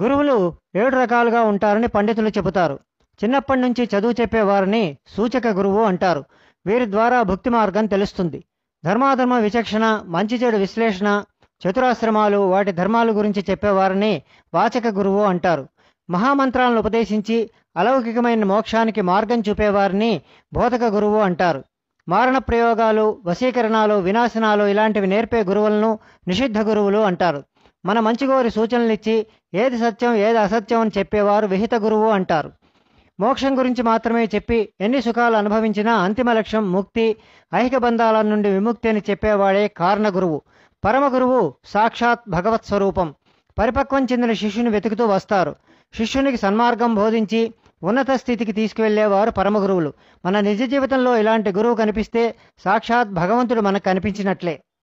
గురువులు ఏడు రకాలుగా ఉంటారని పండితులు చెబుతారు చిన్నప్పటి నుంచి చదువు చెప్పేవారిని సూచక గురువు అంటారు వీరి ద్వారా భక్తి మార్గం తెలుస్తుంది ధర్మాధర్మ విచక్షణ మంచి చెడు విశ్లేషణ చతురాశ్రమాలు వాటి ధర్మాల గురించి చెప్పేవారిని వాచక గురువు అంటారు మహామంత్రాలను ఉపదేశించి అలౌకికమైన మోక్షానికి మార్గం చూపేవారిని బోధక గురువు అంటారు మారణ ప్రయోగాలు వశీకరణాలు వినాశనాలు ఇలాంటివి నేర్పే గురువులను నిషిద్ధ గురువులు అంటారు మన మంచిగోరి ఇచ్చి ఏది సత్యం ఏది అసత్యం అని చెప్పేవారు విహిత గురువు అంటారు మోక్షం గురించి మాత్రమే చెప్పి ఎన్ని సుఖాలు అనుభవించినా అంతిమ లక్ష్యం ముక్తి ఐహిక బంధాల నుండి విముక్తి అని చెప్పేవాడే కారణ గురువు పరమ గురువు సాక్షాత్ భగవత్ స్వరూపం పరిపక్వం చెందిన శిష్యుని వెతుకుతూ వస్తారు శిష్యునికి సన్మార్గం బోధించి ఉన్నత స్థితికి తీసుకువెళ్లేవారు పరమగురువులు మన నిజ జీవితంలో ఇలాంటి గురువు కనిపిస్తే సాక్షాత్ భగవంతుడు మనకు కనిపించినట్లే